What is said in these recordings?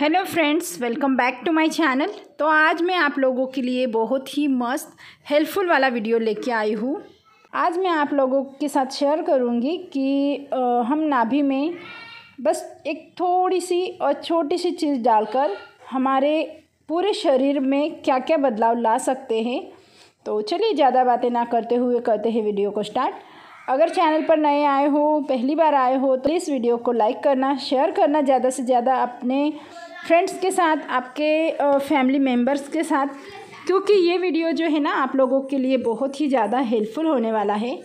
hello friends welcome back to my channel तो आज मैं आप लोगों के लिए बहुत ही मस्त हेल्पफुल वाला वीडियो लेके आई हूँ आज मैं आप लोगों के साथ शेयर करूँगी कि आ, हम नाभि में बस एक थोड़ी सी और छोटी सी चीज़ डालकर हमारे पूरे शरीर में क्या क्या बदलाव ला सकते हैं तो चलिए ज़्यादा बातें ना करते हुए करते हैं वीडियो को स्टार्ट अगर चैनल पर नए आए हो पहली बार आए हो तो इस वीडियो को लाइक करना शेयर करना ज़्यादा से ज़्यादा अपने फ्रेंड्स के साथ आपके फैमिली मेम्बर्स के साथ क्योंकि ये वीडियो जो है ना आप लोगों के लिए बहुत ही ज़्यादा हेल्पफुल होने वाला है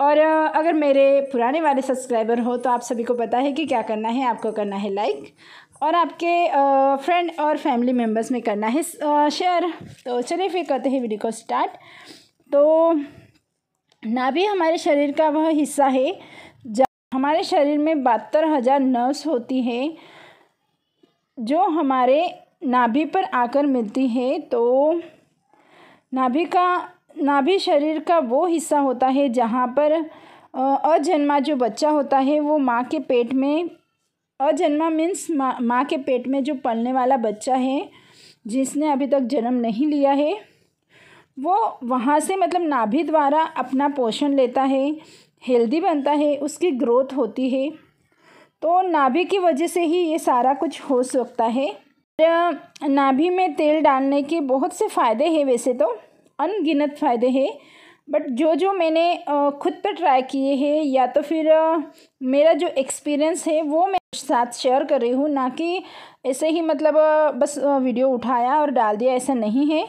और अगर मेरे पुराने वाले सब्सक्राइबर हो तो आप सभी को पता है कि क्या करना है आपको करना है लाइक और आपके फ्रेंड और फैमिली मेम्बर्स में करना है शेयर तो चलिए फिर करते हैं वीडियो को स्टार्ट तो नाभि हमारे शरीर का वह हिस्सा है हमारे शरीर में बहत्तर हज़ार नर्व्स होती हैं जो हमारे नाभि पर आकर मिलती है तो नाभि का नाभि शरीर का वो हिस्सा होता है जहाँ पर अजन्मा जो बच्चा होता है वो माँ के पेट में अजन्मा मीन्स माँ माँ के पेट में जो पलने वाला बच्चा है जिसने अभी तक जन्म नहीं लिया है वो वहाँ से मतलब नाभि द्वारा अपना पोषण लेता है हेल्दी बनता है उसकी ग्रोथ होती है तो नाभि की वजह से ही ये सारा कुछ हो सकता है नाभि में तेल डालने के बहुत से फ़ायदे हैं वैसे तो अनगिनत फ़ायदे हैं बट जो जो मैंने खुद पर ट्राई किए हैं या तो फिर मेरा जो एक्सपीरियंस है वो मैं साथ शेयर कर रही हूँ ना कि ऐसे ही मतलब बस वीडियो उठाया और डाल दिया ऐसा नहीं है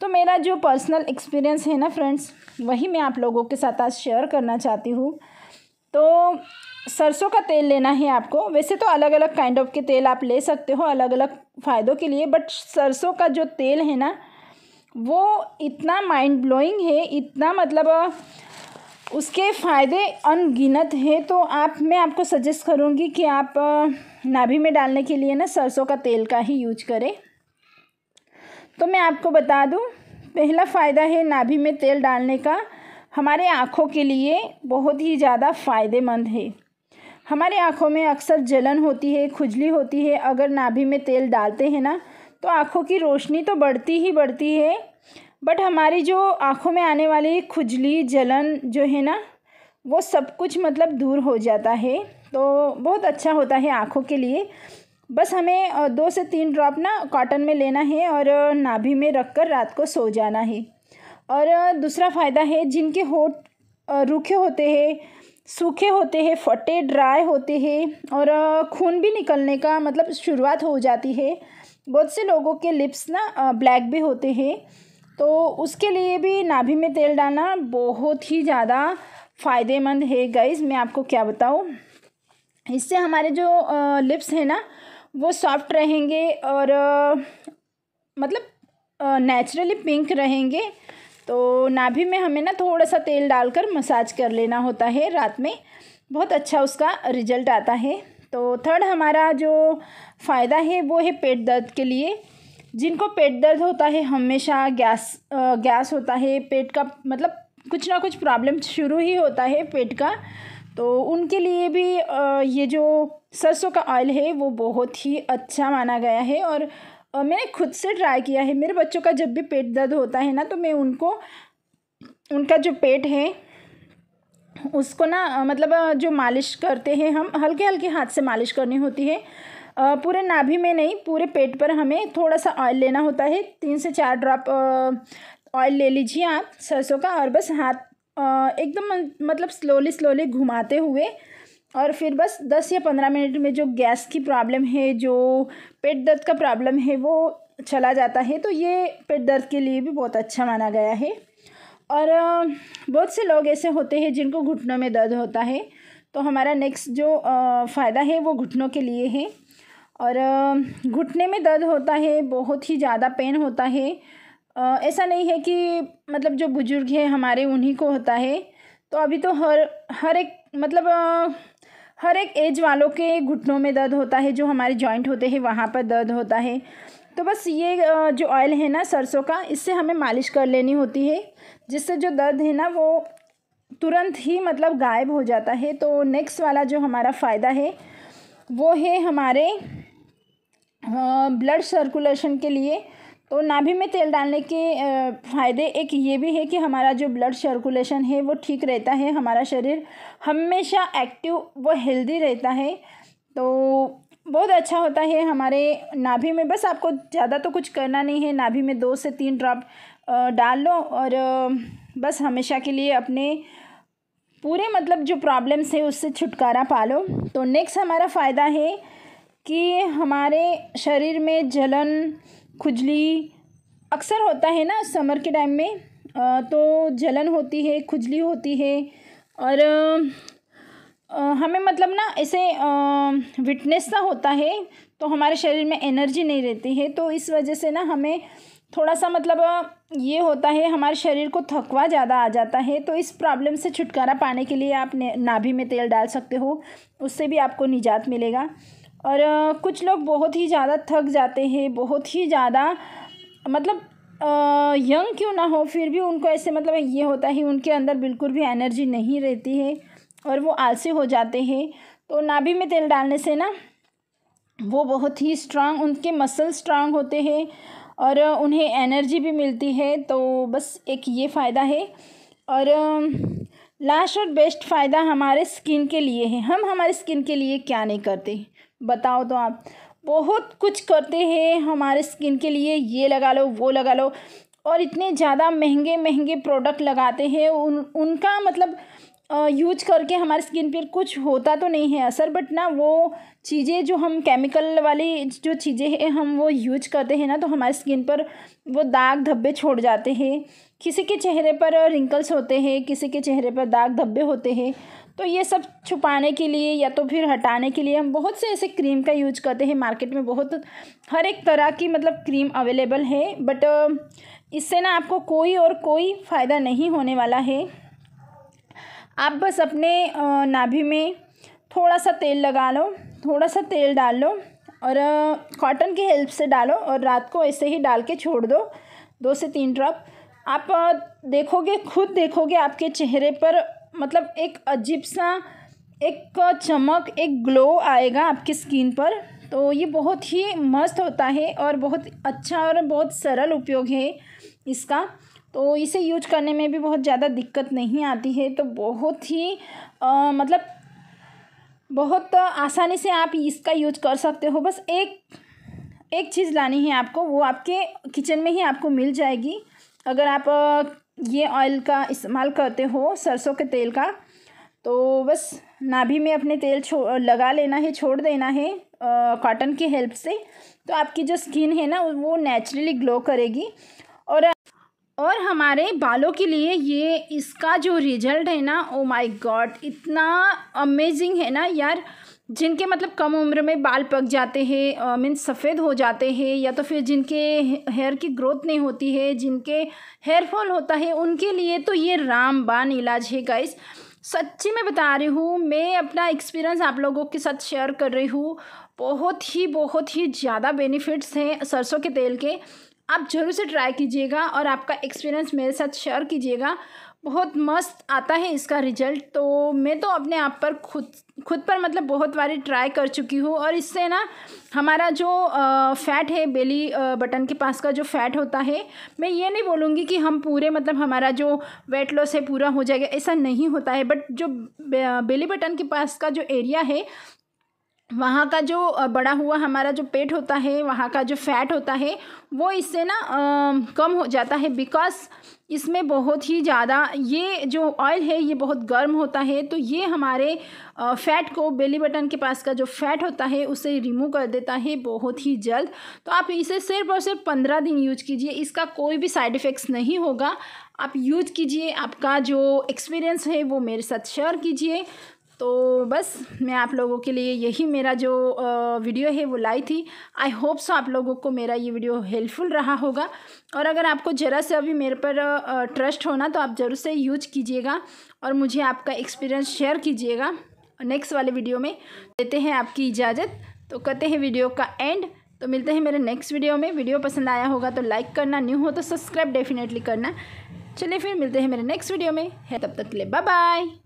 तो मेरा जो पर्सनल एक्सपीरियंस है ना फ्रेंड्स वही मैं आप लोगों के साथ आज शेयर करना चाहती हूँ तो सरसों का तेल लेना है आपको वैसे तो अलग अलग काइंड ऑफ के तेल आप ले सकते हो अलग अलग फ़ायदों के लिए बट सरसों का जो तेल है ना वो इतना माइंड ब्लोइंग है इतना मतलब उसके फ़ायदे अनगिनत हैं तो आप मैं आपको सजेस्ट करूँगी कि आप नाभि में डालने के लिए ना सरसों का तेल का ही यूज करें तो मैं आपको बता दूँ पहला फ़ायदा है नाभि में तेल डालने का हमारे आँखों के लिए बहुत ही ज़्यादा फ़ायदेमंद है हमारे आँखों में अक्सर जलन होती है खुजली होती है अगर नाभि में तेल डालते हैं ना तो आँखों की रोशनी तो बढ़ती ही बढ़ती है बट हमारी जो आँखों में आने वाली खुजली जलन जो है ना वो सब कुछ मतलब दूर हो जाता है तो बहुत अच्छा होता है आँखों के लिए बस हमें दो से तीन ड्रॉप ना कॉटन में लेना है और नाभि में रख कर रात को सो जाना है और दूसरा फ़ायदा है जिनके होठ रूखे होते हैं सूखे होते हैं फटे ड्राई होते हैं और खून भी निकलने का मतलब शुरुआत हो जाती है बहुत से लोगों के लिप्स ना ब्लैक भी होते हैं तो उसके लिए भी नाभि में तेल डालना बहुत ही ज़्यादा फ़ायदेमंद है गाइस मैं आपको क्या बताऊँ इससे हमारे जो लिप्स हैं ना वो सॉफ्ट रहेंगे और मतलब नेचुरली पिंक रहेंगे तो नाभि में हमें ना थोड़ा सा तेल डालकर मसाज कर लेना होता है रात में बहुत अच्छा उसका रिजल्ट आता है तो थर्ड हमारा जो फ़ायदा है वो है पेट दर्द के लिए जिनको पेट दर्द होता है हमेशा गैस गैस होता है पेट का मतलब कुछ ना कुछ प्रॉब्लम शुरू ही होता है पेट का तो उनके लिए भी ये जो सरसों का ऑयल है वो बहुत ही अच्छा माना गया है और मैंने खुद से ट्राई किया है मेरे बच्चों का जब भी पेट दर्द होता है ना तो मैं उनको उनका जो पेट है उसको ना मतलब जो मालिश करते हैं हम हल्के हल्के हाथ से मालिश करनी होती है पूरे नाभि में नहीं पूरे पेट पर हमें थोड़ा सा ऑयल लेना होता है तीन से चार ड्रॉप ऑयल ले लीजिए आप सरसों का और बस हाथ एकदम मतलब स्लोली स्लोली घुमाते हुए और फिर बस दस या पंद्रह मिनट में जो गैस की प्रॉब्लम है जो पेट दर्द का प्रॉब्लम है वो चला जाता है तो ये पेट दर्द के लिए भी बहुत अच्छा माना गया है और बहुत से लोग ऐसे होते हैं जिनको घुटनों में दर्द होता है तो हमारा नेक्स्ट जो फ़ायदा है वो घुटनों के लिए है और घुटने में दर्द होता है बहुत ही ज़्यादा पेन होता है ऐसा नहीं है कि मतलब जो बुज़ुर्ग हैं हमारे उन्हीं को होता है तो अभी तो हर हर एक मतलब हर एक एज वालों के घुटनों में दर्द होता है जो हमारे जॉइंट होते हैं वहाँ पर दर्द होता है तो बस ये जो ऑयल है ना सरसों का इससे हमें मालिश कर लेनी होती है जिससे जो दर्द है ना वो तुरंत ही मतलब गायब हो जाता है तो नेक्स्ट वाला जो हमारा फ़ायदा है वो है हमारे ब्लड हाँ, सर्कुलेशन के लिए तो नाभि में तेल डालने के फ़ायदे एक ये भी है कि हमारा जो ब्लड सर्कुलेशन है वो ठीक रहता है हमारा शरीर हमेशा एक्टिव व हेल्दी रहता है तो बहुत अच्छा होता है हमारे नाभि में बस आपको ज़्यादा तो कुछ करना नहीं है नाभि में दो से तीन ड्रॉप डाल लो और बस हमेशा के लिए अपने पूरे मतलब जो प्रॉब्लम्स है उससे छुटकारा पा लो तो नेक्स्ट हमारा फ़ायदा है कि हमारे शरीर में जलन खुजली अक्सर होता है ना समर के टाइम में तो जलन होती है खुजली होती है और हमें मतलब ना ऐसे विटनेस सा होता है तो हमारे शरीर में एनर्जी नहीं रहती है तो इस वजह से ना हमें थोड़ा सा मतलब ये होता है हमारे शरीर को थकवा ज़्यादा आ जाता है तो इस प्रॉब्लम से छुटकारा पाने के लिए आप नाभि में तेल डाल सकते हो उससे भी आपको निजात मिलेगा और कुछ लोग बहुत ही ज़्यादा थक जाते हैं बहुत ही ज़्यादा मतलब यंग क्यों ना हो फिर भी उनको ऐसे मतलब ये होता है उनके अंदर बिल्कुल भी एनर्जी नहीं रहती है और वो आलसी हो जाते हैं तो नाभि में तेल डालने से ना वो बहुत ही स्ट्रांग उनके मसल स्ट्रांग होते हैं और उन्हें एनर्जी भी मिलती है तो बस एक ये फ़ायदा है और लास्ट और बेस्ट फ़ायदा हमारे स्किन के लिए है हम हमारे स्किन के लिए क्या नहीं करते बताओ तो आप बहुत कुछ करते हैं हमारे स्किन के लिए ये लगा लो वो लगा लो और इतने ज़्यादा महंगे महंगे प्रोडक्ट लगाते हैं उन उनका मतलब यूज करके हमारे स्किन पर कुछ होता तो नहीं है असर बट ना वो चीज़ें जो हम केमिकल वाली जो चीज़ें हैं हम वो यूज करते हैं ना तो हमारे स्किन पर वो दाग धब्बे छोड़ जाते हैं किसी के चेहरे पर रिंकल्स होते हैं किसी के चेहरे पर दाग धब्बे होते हैं तो ये सब छुपाने के लिए या तो फिर हटाने के लिए हम बहुत से ऐसे क्रीम का यूज करते हैं मार्केट में बहुत हर एक तरह की मतलब क्रीम अवेलेबल है बट इससे ना आपको कोई और कोई फ़ायदा नहीं होने वाला है आप बस अपने नाभि में थोड़ा सा तेल लगा लो थोड़ा सा तेल डाल लो और कॉटन की हेल्प से डालो और रात को ऐसे ही डाल के छोड़ दो दो से तीन ड्रॉप आप देखोगे खुद देखोगे आपके चेहरे पर मतलब एक अजीब सा एक चमक एक ग्लो आएगा आपकी स्किन पर तो ये बहुत ही मस्त होता है और बहुत अच्छा और बहुत सरल उपयोग है इसका तो इसे यूज करने में भी बहुत ज़्यादा दिक्कत नहीं आती है तो बहुत ही आ, मतलब बहुत आसानी से आप इसका यूज कर सकते हो बस एक एक चीज़ लानी है आपको वो आपके किचन में ही आपको मिल जाएगी अगर आप ये ऑयल का इस्तेमाल करते हो सरसों के तेल का तो बस नाभि में अपने तेल छो लगा लेना है छोड़ देना है कॉटन की हेल्प से तो आपकी जो स्किन है ना वो नेचुरली ग्लो करेगी और और हमारे बालों के लिए ये इसका जो रिजल्ट है ना ओ माय गॉड इतना अमेजिंग है ना यार जिनके मतलब कम उम्र में बाल पक जाते हैं मीन्स सफ़ेद हो जाते हैं या तो फिर जिनके हेयर की ग्रोथ नहीं होती है जिनके हेयर फॉल होता है उनके लिए तो ये रामबान इलाज है गाइस सच्ची में बता रही हूँ मैं अपना एक्सपीरियंस आप लोगों के साथ शेयर कर रही हूँ बहुत ही बहुत ही ज़्यादा बेनिफिट्स हैं सरसों के तेल के आप ज़रूर से ट्राई कीजिएगा और आपका एक्सपीरियंस मेरे साथ शेयर कीजिएगा बहुत मस्त आता है इसका रिजल्ट तो मैं तो अपने आप पर खुद खुद पर मतलब बहुत बारी ट्राई कर चुकी हूँ और इससे ना हमारा जो फ़ैट है बेली बटन के पास का जो फ़ैट होता है मैं ये नहीं बोलूँगी कि हम पूरे मतलब हमारा जो वेट लॉस है पूरा हो जाएगा ऐसा नहीं होता है बट जो बेली बटन के पास का जो एरिया है वहाँ का जो बड़ा हुआ हमारा जो पेट होता है वहाँ का जो फैट होता है वो इससे ना कम हो जाता है बिकॉज़ इसमें बहुत ही ज़्यादा ये जो ऑयल है ये बहुत गर्म होता है तो ये हमारे फ़ैट को बेली बटन के पास का जो फैट होता है उसे रिमूव कर देता है बहुत ही जल्द तो आप इसे सिर्फ और सिर्फ पंद्रह दिन यूज कीजिए इसका कोई भी साइड इफ़ेक्ट्स नहीं होगा आप यूज कीजिए आपका जो एक्सपीरियंस है वो मेरे साथ शेयर कीजिए तो बस मैं आप लोगों के लिए यही मेरा जो वीडियो है वो लाई थी आई होप सो आप लोगों को मेरा ये वीडियो हेल्पफुल रहा होगा और अगर आपको ज़रा से अभी मेरे पर ट्रस्ट होना तो आप ज़रूर से यूज कीजिएगा और मुझे आपका एक्सपीरियंस शेयर कीजिएगा नेक्स्ट वाले वीडियो में देते हैं आपकी इजाज़त तो करते हैं वीडियो का एंड तो मिलते हैं मेरे नेक्स्ट वीडियो में वीडियो पसंद आया होगा तो लाइक करना न्यू हो तो सब्सक्राइब डेफिनेटली करना चलिए फिर मिलते हैं मेरे नेक्स्ट वीडियो में है तब तक के लिए बाय बाय